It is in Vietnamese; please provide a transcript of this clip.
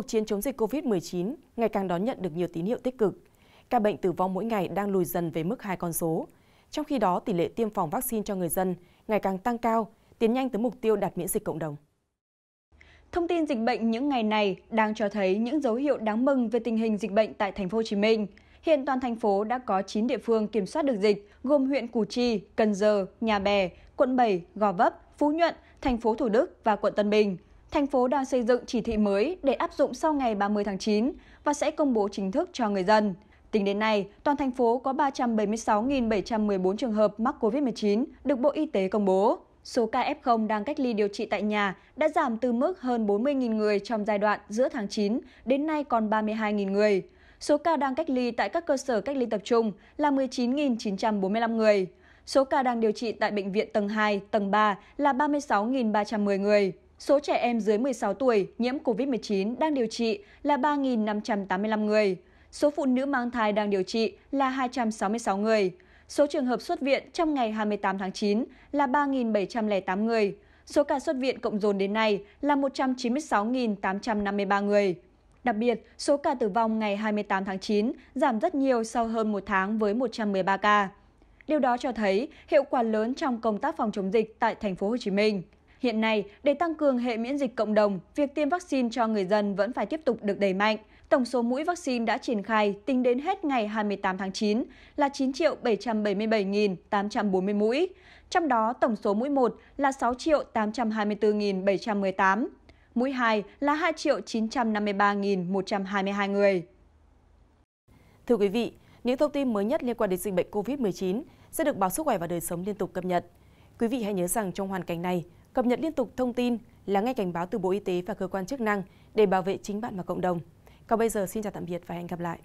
cuộc chiến chống dịch COVID-19 ngày càng đón nhận được nhiều tín hiệu tích cực. Ca bệnh tử vong mỗi ngày đang lùi dần về mức hai con số. Trong khi đó, tỷ lệ tiêm phòng vaccine cho người dân ngày càng tăng cao, tiến nhanh tới mục tiêu đạt miễn dịch cộng đồng. Thông tin dịch bệnh những ngày này đang cho thấy những dấu hiệu đáng mừng về tình hình dịch bệnh tại thành phố Hồ Chí Minh. Hiện toàn thành phố đã có 9 địa phương kiểm soát được dịch, gồm huyện Củ Chi, Cần Giờ, Nhà Bè, quận 7, Gò Vấp, Phú Nhuận, thành phố Thủ Đức và quận Tân Bình thành phố đang xây dựng chỉ thị mới để áp dụng sau ngày 30 tháng 9 và sẽ công bố chính thức cho người dân. Tính đến nay, toàn thành phố có 376.714 trường hợp mắc COVID-19 được Bộ Y tế công bố. Số ca F0 đang cách ly điều trị tại nhà đã giảm từ mức hơn 40.000 người trong giai đoạn giữa tháng 9 đến nay còn 32.000 người. Số ca đang cách ly tại các cơ sở cách ly tập trung là 19.945 người. Số ca đang điều trị tại bệnh viện tầng 2, tầng 3 là 36.310 người số trẻ em dưới một sáu tuổi nhiễm covid một chín đang điều trị là ba năm trăm tám mươi năm người số phụ nữ mang thai đang điều trị là hai trăm sáu mươi sáu người số trường hợp xuất viện trong ngày hai mươi tám tháng chín là ba bảy trăm linh tám người số ca xuất viện cộng dồn đến nay là một trăm chín mươi sáu tám trăm năm mươi ba người Đặc biệt, số ca tử vong ngày 28 tháng 9 giảm rất nhiều sau hơn một tháng với 113 ca. Điều đó cho thấy hiệu quả lớn trong công tác phòng chống dịch tại thành phố Hồ Chí Minh hiện nay để tăng cường hệ miễn dịch cộng đồng việc tiêm vaccine cho người dân vẫn phải tiếp tục được đẩy mạnh tổng số mũi vaccine đã triển khai tính đến hết ngày 28 tháng 9 là 9 777.840 mũi, trong đó tổng số mũi 1 là 6 824.718, mũi 2 là 2 953.122 người. Thưa quý vị, những thông tin mới nhất liên quan đến dịch bệnh COVID-19 sẽ được báo Sức khỏe và Đời sống liên tục cập nhật. Quý vị hãy nhớ rằng trong hoàn cảnh này, cập nhật liên tục thông tin, lắng nghe cảnh báo từ Bộ Y tế và cơ quan chức năng để bảo vệ chính bạn và cộng đồng. Còn bây giờ xin chào tạm biệt và hẹn gặp lại.